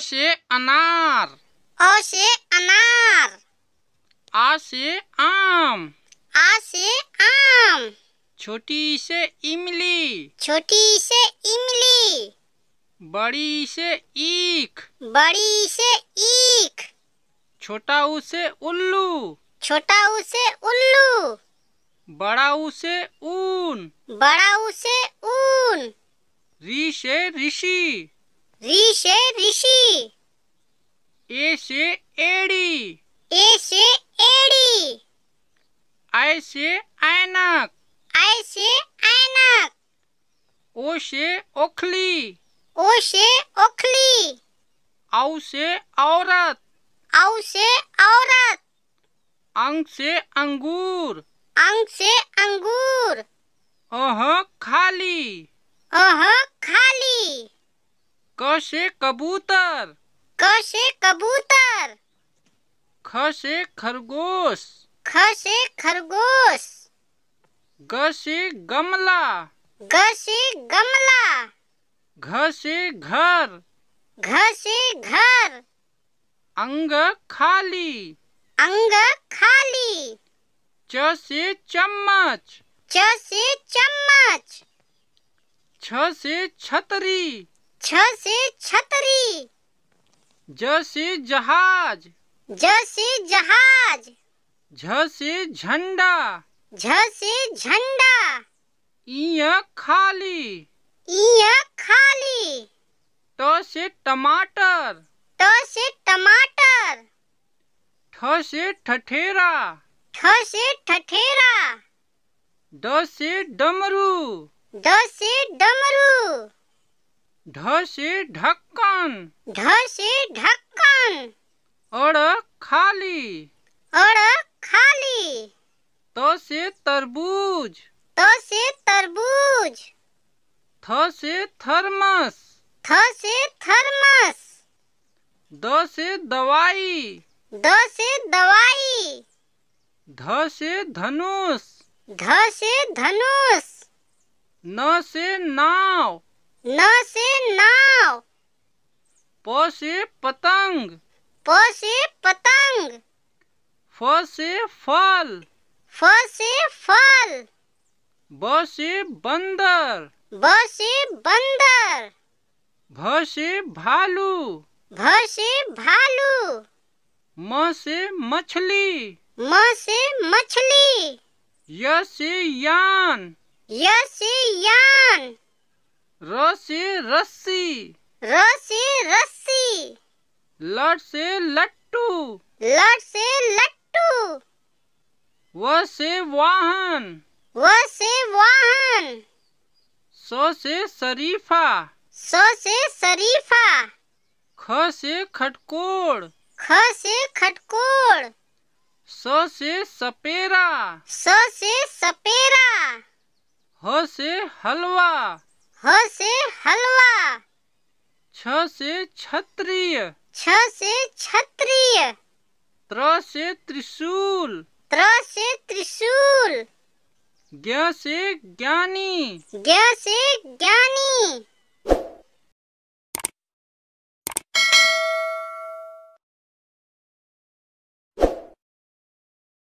से अनार ओ से अनार आ से आम आ से आम छोटी से इमली छोटी से इमली बड़ी से ईख बड़ी से ईख छोटा उसे उल्लू छोटा उसे उल्लू बड़ा उसे ऊन बड़ा उसे ऊन री से ऋषि ऋ से ऋषि ए से एड़ी ए से एड़ी आय से ऐनक आय से ऐनक ओ से ओखली ओ से ओखली औ से औरत औ से औरत अंग से अंगूर अंग से अंग कबूतर क से कबूतर ख से खरगोश ख से खरगोश ग से गमला ग से गमला घ से घर घ से घर अंग खाली अंग खाली च से चम्मच च से चम्मच छ से छतरी छ से छतरी ज से जहाज ज से जहाज झ से झंडा झ से झंडा इया खाली इया खाली ट तो से टमाटर ट तो से टमाटर ठ से ठठेरा ठ से ठठेरा ड से डमरू ड से डमरू ढ से ढक्कन ढ से ढक्कन अड़ खाली अड़ खाली त से तरबूज त से तरबूज थ से थर्मस थ से थर्मस द से दवाई द से दवाई ध से धनुष ध से धनुष न से नाव न से नाव प से पतंग प से पतंग फ से फल फ से फल ब से बंदर ब से बंदर भ से भालू भ से भालू म से मछली म से मछली य से यान य से यान र रस्सी रस्सी लट से लट्टू लट से लट्टू व से वाहन व से वाहन सो से शरीफा सो से शरीफा ख से खटकोड़ ख से खटकोड़ स से सपेरा स से सपेरा ह से हलवा ह से हलवा छ से छत्रिय छ से छत्रिय त्र से त्रिशूल त्र से त्रिशूल ज्ञ से ज्ञानी ज्ञ से ज्ञानी